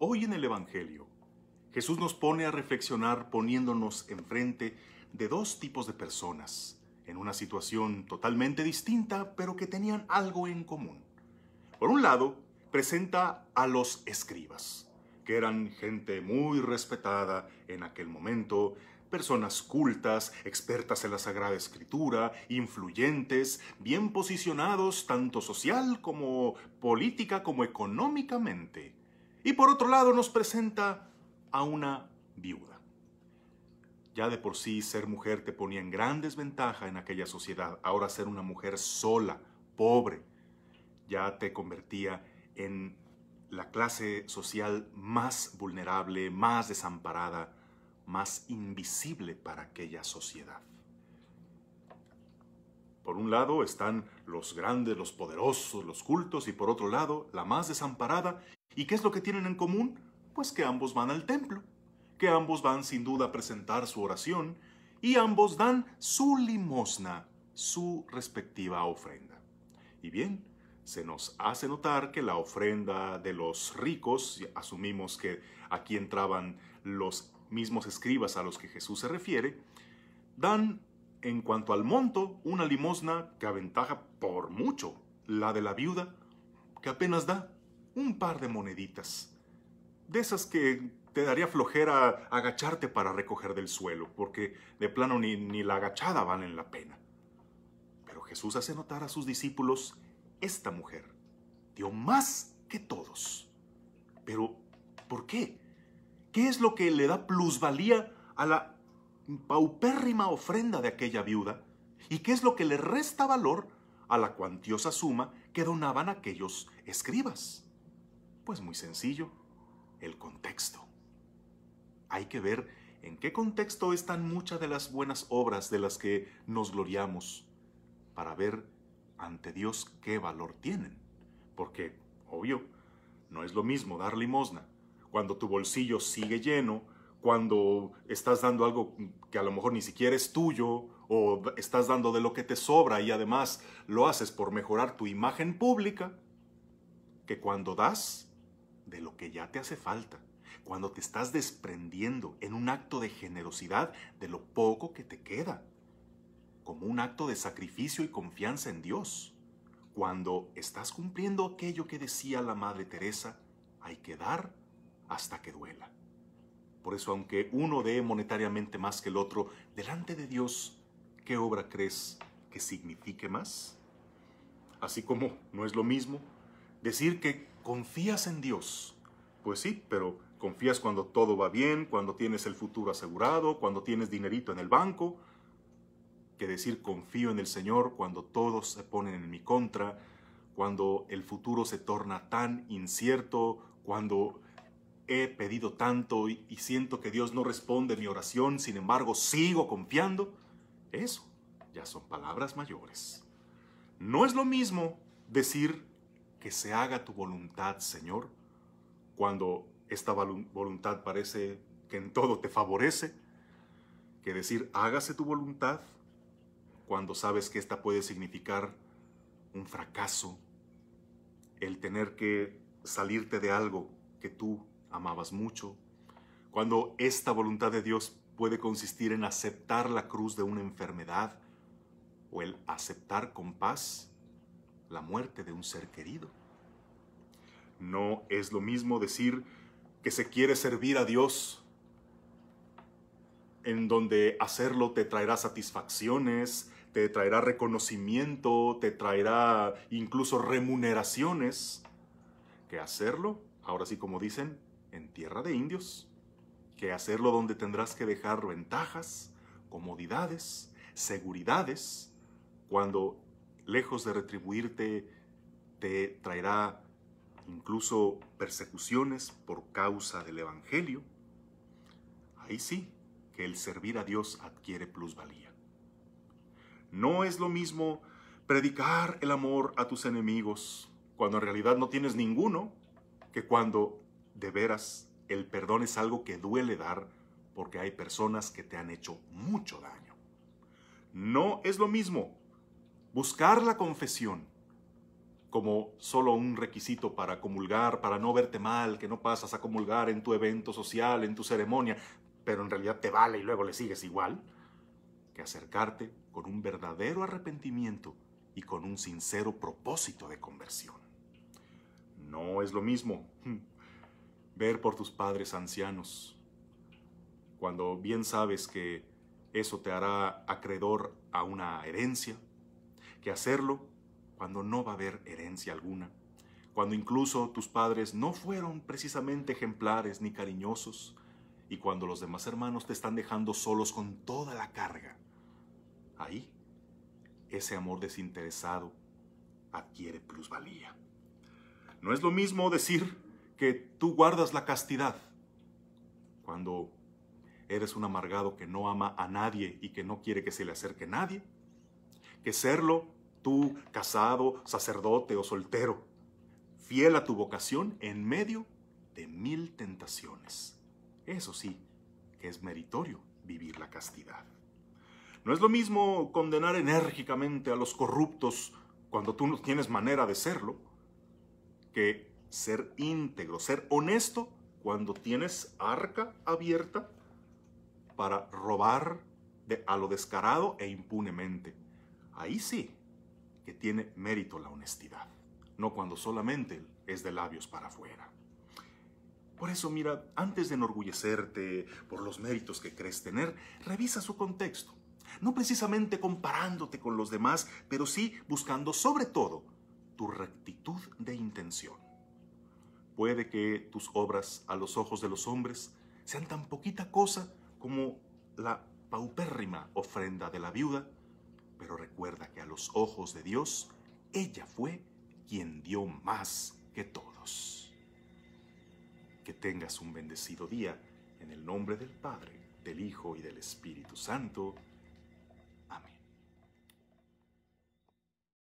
Hoy en el Evangelio, Jesús nos pone a reflexionar poniéndonos enfrente de dos tipos de personas, en una situación totalmente distinta, pero que tenían algo en común. Por un lado, presenta a los escribas, que eran gente muy respetada en aquel momento, personas cultas, expertas en la Sagrada Escritura, influyentes, bien posicionados tanto social como política como económicamente. Y por otro lado nos presenta a una viuda. Ya de por sí ser mujer te ponía en gran desventaja en aquella sociedad. Ahora ser una mujer sola, pobre, ya te convertía en la clase social más vulnerable, más desamparada, más invisible para aquella sociedad. Por un lado están los grandes, los poderosos, los cultos, y por otro lado, la más desamparada ¿Y qué es lo que tienen en común? Pues que ambos van al templo, que ambos van sin duda a presentar su oración y ambos dan su limosna, su respectiva ofrenda. Y bien, se nos hace notar que la ofrenda de los ricos, asumimos que aquí entraban los mismos escribas a los que Jesús se refiere, dan en cuanto al monto una limosna que aventaja por mucho la de la viuda, que apenas da un par de moneditas. De esas que te daría flojera agacharte para recoger del suelo, porque de plano ni, la agachada valen la pena. Pero Jesús hace notar a sus discípulos, esta mujer dio más que todos. Pero, ¿por qué? ¿Qué es lo que le da plusvalía a la paupérrima ofrenda de aquella viuda? ¿Y qué es lo que le resta valor a la cuantiosa suma que donaban aquellos escribas? Pues muy sencillo, el contexto. Hay que ver en qué contexto están muchas de las buenas obras de las que nos gloriamos para ver ante Dios qué valor tienen. Porque, obvio, no es lo mismo dar limosna cuando tu bolsillo sigue lleno, cuando estás dando algo que a lo mejor ni siquiera es tuyo o estás dando de lo que te sobra y además lo haces por mejorar tu imagen pública, que cuando das de lo que ya te hace falta, cuando te estás desprendiendo en un acto de generosidad de lo poco que te queda, como un acto de sacrificio y confianza en Dios, cuando estás cumpliendo aquello que decía la Madre Teresa, hay que dar hasta que duela. Por eso, aunque uno dé monetariamente más que el otro, delante de Dios, ¿qué obra crees que signifique más? Así como no es lo mismo Decir que confías en Dios. Pues sí, pero confías cuando todo va bien, cuando tienes el futuro asegurado, cuando tienes dinerito en el banco, que decir confío en el Señor cuando todos se ponen en mi contra, cuando el futuro se torna tan incierto, cuando he pedido tanto y, siento que Dios no responde mi oración, sin embargo sigo confiando, eso ya son palabras mayores. No es lo mismo decir que se haga tu voluntad, Señor, cuando esta voluntad parece que en todo te favorece, que decir hágase tu voluntad, cuando sabes que esta puede significar un fracaso, el tener que salirte de algo que tú amabas mucho, cuando esta voluntad de Dios puede consistir en aceptar la cruz de una enfermedad o el aceptar con paz la muerte de un ser querido. No es lo mismo decir que se quiere servir a Dios, en donde hacerlo te traerá satisfacciones, te traerá reconocimiento, te traerá incluso remuneraciones, que hacerlo, ahora sí como dicen, en tierra de indios, que hacerlo donde tendrás que dejar ventajas, comodidades, seguridades, cuando lejos de retribuirte, te traerá incluso persecuciones por causa del Evangelio, ahí sí que el servir a Dios adquiere plusvalía. No es lo mismo predicar el amor a tus enemigos cuando en realidad no tienes ninguno que cuando de veras el perdón es algo que duele dar porque hay personas que te han hecho mucho daño. No es lo mismo Buscar la confesión como solo un requisito para comulgar, para no verte mal, que no pasas a comulgar en tu evento social, en tu ceremonia, pero en realidad te vale y luego le sigues igual, que acercarte con un verdadero arrepentimiento y con un sincero propósito de conversión. No es lo mismo hmm, ver por tus padres ancianos, cuando bien sabes que eso te hará acreedor a una herencia, que hacerlo cuando no va a haber herencia alguna, cuando incluso tus padres no fueron precisamente ejemplares ni cariñosos, y cuando los demás hermanos te están dejando solos con toda la carga. Ahí, ese amor desinteresado adquiere plusvalía. No es lo mismo decir que tú guardas la castidad cuando eres un amargado que no ama a nadie y que no quiere que se le acerque nadie que serlo tú, casado, sacerdote o soltero, fiel a tu vocación en medio de mil tentaciones. Eso sí, que es meritorio vivir la castidad. No es lo mismo condenar enérgicamente a los corruptos cuando tú no tienes manera de serlo, que ser íntegro, ser honesto cuando tienes arca abierta para robar a lo descarado e impunemente Ahí sí que tiene mérito la honestidad, no cuando solamente es de labios para afuera. Por eso, mira, antes de enorgullecerte por los méritos que crees tener, revisa su contexto. No precisamente comparándote con los demás, pero sí buscando sobre todo tu rectitud de intención. Puede que tus obras a los ojos de los hombres sean tan poquita cosa como la paupérrima ofrenda de la viuda pero recuerda que a los ojos de Dios, ella fue quien dio más que todos. Que tengas un bendecido día en el nombre del Padre, del Hijo y del Espíritu Santo.